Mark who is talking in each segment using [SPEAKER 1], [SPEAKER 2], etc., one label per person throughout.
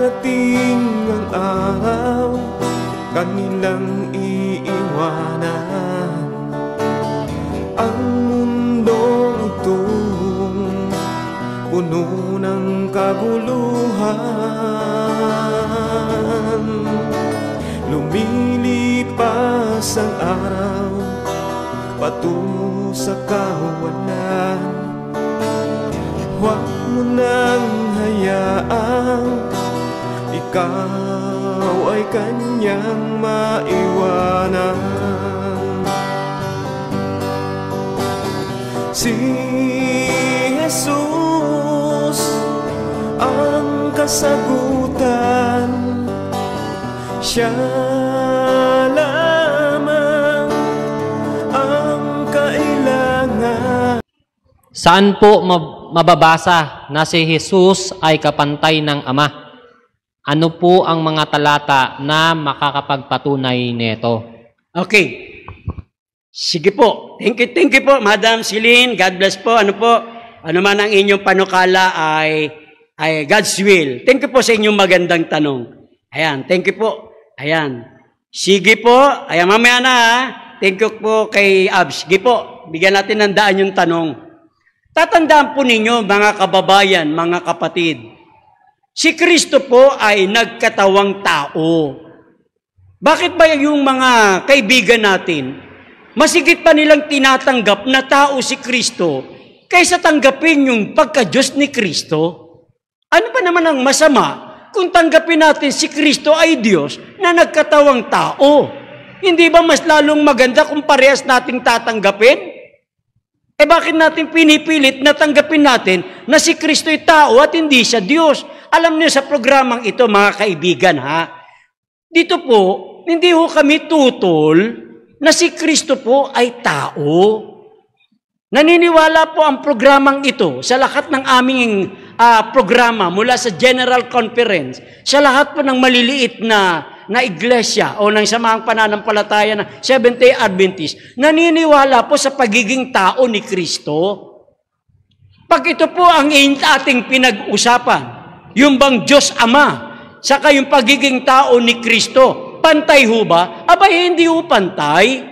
[SPEAKER 1] darating ang araw Kanilang iiwanan Ang mundo ito Puno ng kaguluhan Lumilipas ang araw Patungo sa kawalan Huwag mo nang hayaan ikaw ay kanyang maiwanan Si Jesus ang kasagutan Siya lamang ang kailangan Saan po mababasa na si Jesus ay kapantay ng Ama? Ano po ang mga talata na makakapagpatunay nito? Okay. Sige po. Thank you, thank you po, Madam Celine. God bless po. Ano po, ano man ang inyong panukala ay, ay God's will. Thank you po sa inyong magandang tanong. Ayan, thank you po. Ayan. Sige po. Ayan, mamaya na ha. Thank you po kay Abs. Sige po, bigyan natin ng daan yung tanong. Tatandaan po ninyo, mga kababayan, mga kapatid, Si Kristo po ay nagkatawang tao. Bakit ba yung mga kaibigan natin, masigit pa nilang tinatanggap na tao si Kristo kaysa tanggapin yung pagka-Diyos ni Kristo? Ano pa naman ang masama kung tanggapin natin si Kristo ay Diyos na nagkatawang tao? Hindi ba mas lalong maganda kung parehas nating tatanggapin? Eh bakit natin pinipilit na tanggapin natin na si Kristo'y tao at hindi siya Diyos? Alam niyo sa programang ito, mga kaibigan ha, dito po, hindi ho kami tutol na si Kristo po ay tao. Naniniwala po ang programang ito sa lahat ng aming uh, programa mula sa General Conference, sa lahat po ng maliliit na na iglesia o ng samahang pananampalataya na Seventh-day Adventist, naniniwala po sa pagiging tao ni Kristo. Pag ito po ang ating pinag-usapan, yung bang Diyos Ama, saka yung pagiging tao ni Kristo, pantay ho ba? Abay, hindi ho pantay.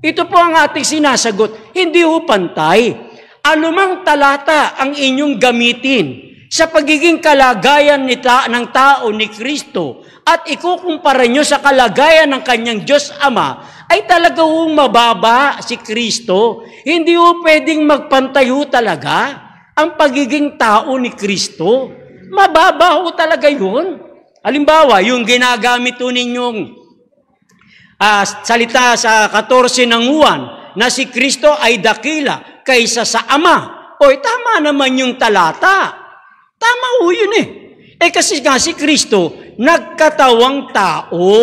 [SPEAKER 1] Ito po ang ating sinasagot, hindi ho pantay. Ano mang talata ang inyong gamitin sa pagiging kalagayan ni ta- ng tao ni Kristo at ikukumpara nyo sa kalagayan ng kanyang Diyos Ama, ay talaga hong mababa si Kristo. Hindi ho pwedeng magpantayo talaga ang pagiging tao ni Kristo. Mababa ho talaga yun. Halimbawa, yung ginagamit ho ninyong uh, salita sa 14 ng Juan, na si Kristo ay dakila kaysa sa Ama. O, tama naman yung talata. Tama ho yun eh. Eh kasi nga si Kristo, nagkatawang tao.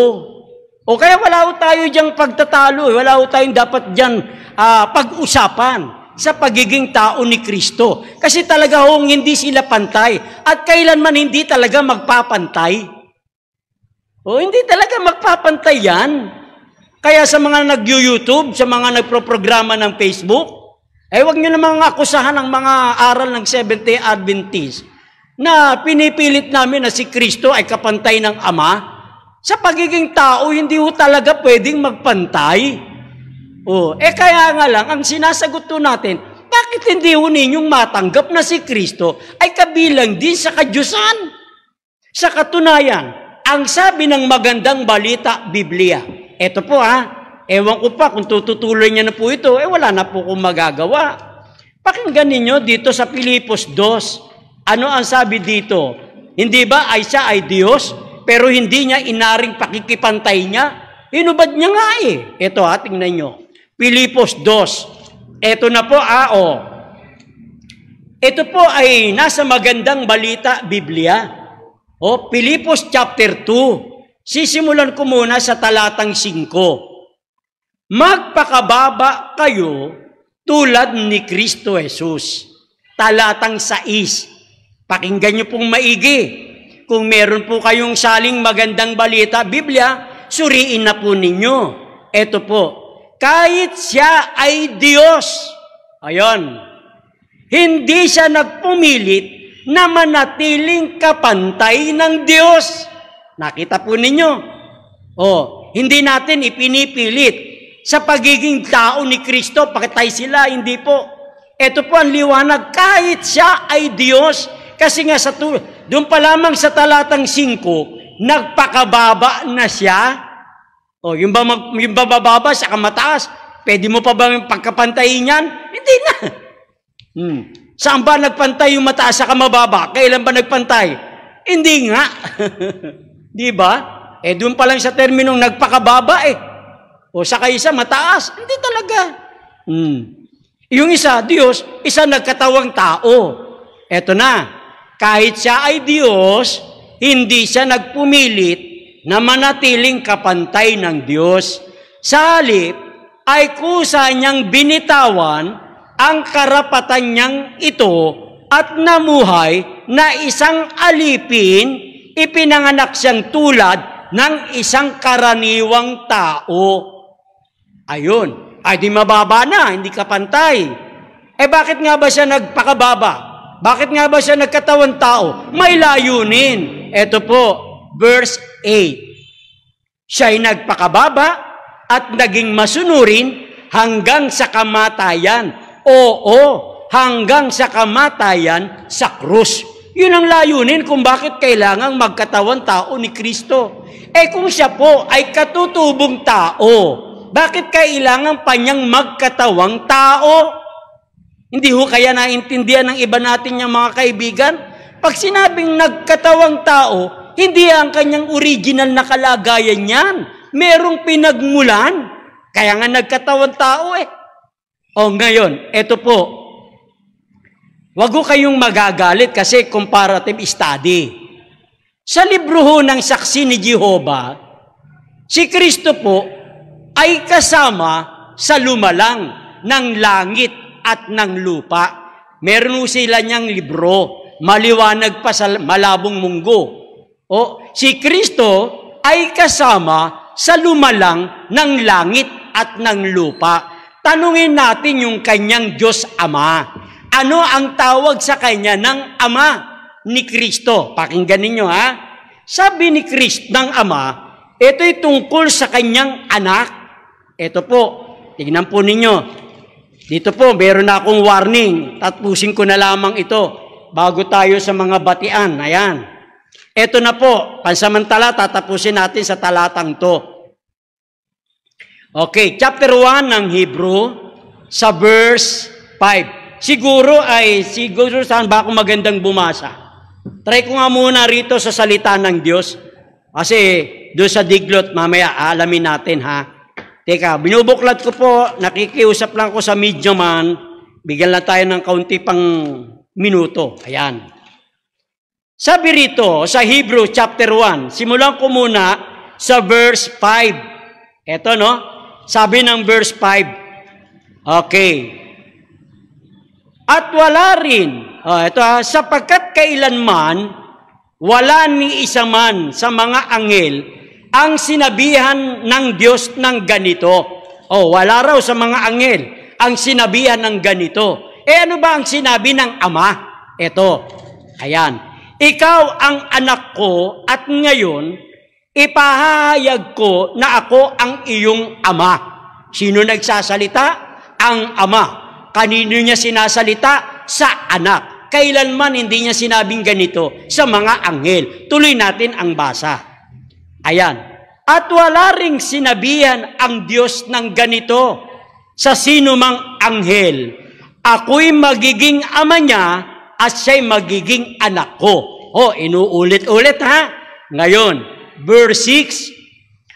[SPEAKER 1] O kaya wala ho tayo diyang pagtatalo, eh. wala ho tayong dapat diyang uh, pag-usapan sa pagiging tao ni Kristo. Kasi talaga ho hindi sila pantay at kailanman hindi talaga magpapantay. O hindi talaga magpapantay yan. Kaya sa mga nag-YouTube, sa mga nagpro-programa ng Facebook, eh wag niyo namang akusahan ang mga aral ng Seventh-day Adventist na pinipilit namin na si Kristo ay kapantay ng Ama, sa pagiging tao, hindi ho talaga pwedeng magpantay. Oh, eh kaya nga lang, ang sinasagot natin, bakit hindi ho ninyong matanggap na si Kristo ay kabilang din sa kadyusan? Sa katunayan, ang sabi ng magandang balita, Biblia. Ito po ha, ewan ko pa kung tututuloy niya na po ito, eh wala na po kong magagawa. Pakinggan ninyo dito sa Pilipos 2, ano ang sabi dito? Hindi ba ay siya ay Diyos, pero hindi niya inaring pakikipantay niya? Inubad niya nga eh. Ito ha, tingnan nyo. Pilipos 2. Ito na po, ah, oh. Ito po ay nasa magandang balita Biblia. O, oh, Pilipos chapter 2. Sisimulan ko muna sa talatang 5. Magpakababa kayo tulad ni Kristo Jesus. Talatang 6. Pakinggan niyo pong maigi. Kung meron po kayong saling magandang balita, Biblia, suriin na po ninyo. Ito po, kahit siya ay Diyos, ayon, hindi siya nagpumilit na manatiling kapantay ng Diyos. Nakita po ninyo. O, hindi natin ipinipilit sa pagiging tao ni Kristo, pakitay sila, hindi po. Ito po ang liwanag, kahit siya ay Diyos, kasi nga sa tu- doon pa lamang sa talatang 5, nagpakababa na siya. O, yung ba, mag, yung bababa, saka mataas, pwede mo pa bang pagkapantayin niyan? Hindi na. Hmm. Saan ba nagpantay yung mataas sa mababa? Kailan ba nagpantay? Hindi nga. Di ba? Eh, doon pa lang sa terminong nagpakababa eh. O sa isa, mataas. Hindi talaga. Hmm. Yung isa, Diyos, isa nagkatawang tao. Eto na, kahit siya ay Diyos, hindi siya nagpumilit na manatiling kapantay ng Diyos. Sa halip ay kusa niyang binitawan ang karapatan niyang ito at namuhay na isang alipin, ipinanganak siyang tulad ng isang karaniwang tao. Ayun, ay di mababa na, hindi kapantay. Eh bakit nga ba siya nagpakababa? Bakit nga ba siya nagkatawan tao? May layunin. Ito po, verse 8. Siya'y nagpakababa at naging masunurin hanggang sa kamatayan. Oo, hanggang sa kamatayan sa krus. Yun ang layunin kung bakit kailangan magkatawan tao ni Kristo. Eh kung siya po ay katutubong tao, bakit kailangan pa niyang magkatawang tao? Hindi ho kaya naintindihan ng iba natin niyang mga kaibigan? Pag sinabing nagkatawang tao, hindi ang kanyang original na kalagayan niyan. Merong pinagmulan. Kaya nga nagkatawang tao eh. O ngayon, eto po. Huwag kayong magagalit kasi comparative study. Sa libro ho ng saksi ni Jehovah, si Kristo po ay kasama sa lumalang ng langit at ng lupa. Meron sila niyang libro, maliwanag pa sa malabong munggo. O, si Kristo ay kasama sa lumalang ng langit at ng lupa. Tanungin natin yung kanyang Diyos Ama. Ano ang tawag sa kanya ng Ama ni Kristo? Pakinggan ninyo ha. Sabi ni Kristo ng Ama, ito'y tungkol sa kanyang anak. Ito po, tignan po ninyo, dito po, meron na akong warning. Tatapusin ko na lamang ito bago tayo sa mga batian. Ayan. Ito na po, pansamantala, tatapusin natin sa talatang to. Okay, chapter 1 ng Hebrew sa verse 5. Siguro ay, siguro saan ba akong magandang bumasa? Try ko nga muna rito sa salita ng Diyos. Kasi doon sa diglot, mamaya alamin natin ha. Teka, binubuklat ko po, nakikiusap lang ko sa medyo man, bigyan lang tayo ng kaunti pang minuto. Ayan. Sabi rito sa Hebrew chapter 1, simulan ko muna sa verse 5. Ito no, sabi ng verse 5. Okay. At wala rin, oh, ito ha, ah, sapagkat kailanman, wala ni isa man sa mga anghel ang sinabihan ng Diyos ng ganito. O, oh, wala raw sa mga anghel ang sinabihan ng ganito. E ano ba ang sinabi ng Ama? Ito, ayan. Ikaw ang anak ko at ngayon, ipahahayag ko na ako ang iyong Ama. Sino nagsasalita? Ang Ama. Kanino niya sinasalita? Sa anak. Kailanman hindi niya sinabing ganito sa mga anghel. Tuloy natin ang basa. Ayan. At wala ring sinabihan ang Diyos ng ganito sa sino mang anghel. Ako'y magiging ama niya at siya'y magiging anak ko. O, oh, inuulit-ulit ha. Ngayon, verse 6,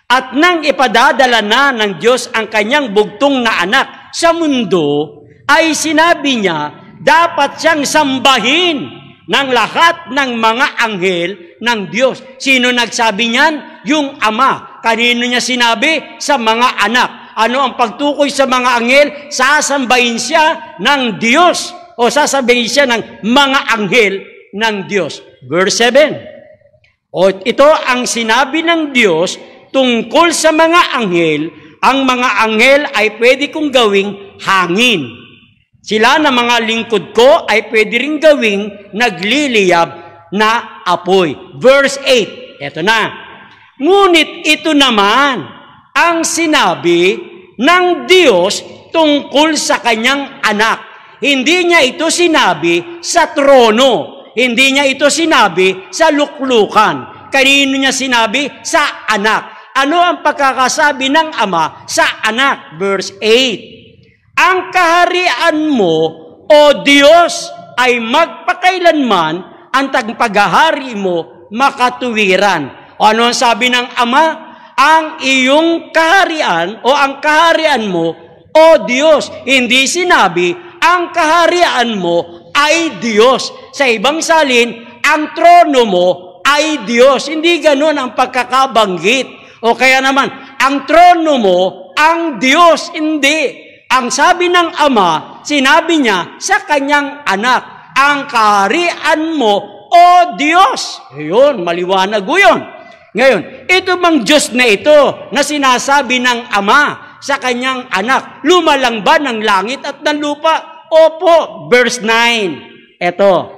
[SPEAKER 1] At nang ipadadala na ng Diyos ang kanyang bugtong na anak sa mundo, ay sinabi niya, dapat siyang sambahin ng lahat ng mga anghel ng Diyos. Sino nagsabi niyan? Yung Ama. Kanino niya sinabi? Sa mga anak. Ano ang pagtukoy sa mga anghel? Sasambahin siya ng Diyos. O sasabihin siya ng mga anghel ng Diyos. Verse 7. O ito ang sinabi ng Diyos tungkol sa mga anghel. Ang mga anghel ay pwede kong gawing hangin sila na mga lingkod ko ay pwede rin gawing nagliliyab na apoy. Verse 8, eto na. Ngunit ito naman ang sinabi ng Diyos tungkol sa kanyang anak. Hindi niya ito sinabi sa trono. Hindi niya ito sinabi sa luklukan. Kanino niya sinabi? Sa anak. Ano ang pagkakasabi ng ama sa anak? Verse 8 ang kaharian mo, O Diyos, ay magpakailanman ang tagpaghahari mo makatuwiran. O ano ang sabi ng Ama? Ang iyong kaharian o ang kaharian mo, O Diyos, hindi sinabi, ang kaharian mo ay Diyos. Sa ibang salin, ang trono mo ay Diyos. Hindi ganun ang pagkakabanggit. O kaya naman, ang trono mo, ang Diyos, hindi. Ang sabi ng ama, sinabi niya sa kanyang anak, ang kaharian mo, O Diyos. Ayun, maliwanag ko yun. Ngayon, ito bang Diyos na ito na sinasabi ng ama sa kanyang anak, lumalang ba ng langit at ng lupa? Opo, verse 9. Ito,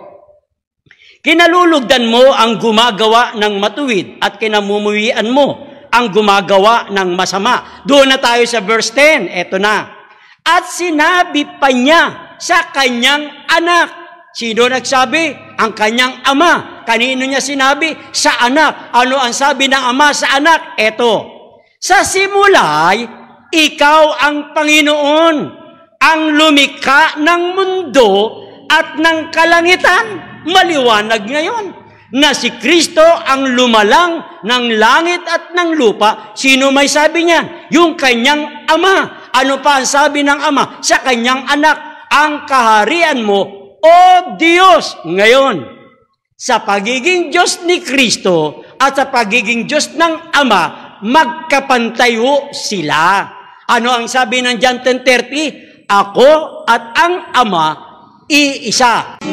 [SPEAKER 1] Kinalulugdan mo ang gumagawa ng matuwid at kinamumuhian mo ang gumagawa ng masama. Doon na tayo sa verse 10. Ito na. At sinabi pa niya sa kanyang anak. Sino nagsabi? Ang kanyang ama. Kanino niya sinabi? Sa anak. Ano ang sabi ng ama sa anak? Eto. Sa simulay, ikaw ang Panginoon, ang lumikha ng mundo at ng kalangitan. Maliwanag ngayon na si Kristo ang lumalang ng langit at ng lupa. Sino may sabi niya? Yung kanyang ama ano pa ang sabi ng ama sa kanyang anak? Ang kaharian mo, O Diyos! Ngayon, sa pagiging Diyos ni Kristo at sa pagiging Diyos ng Ama, magkapantayo sila. Ano ang sabi ng John 10.30? Ako at ang Ama, iisa.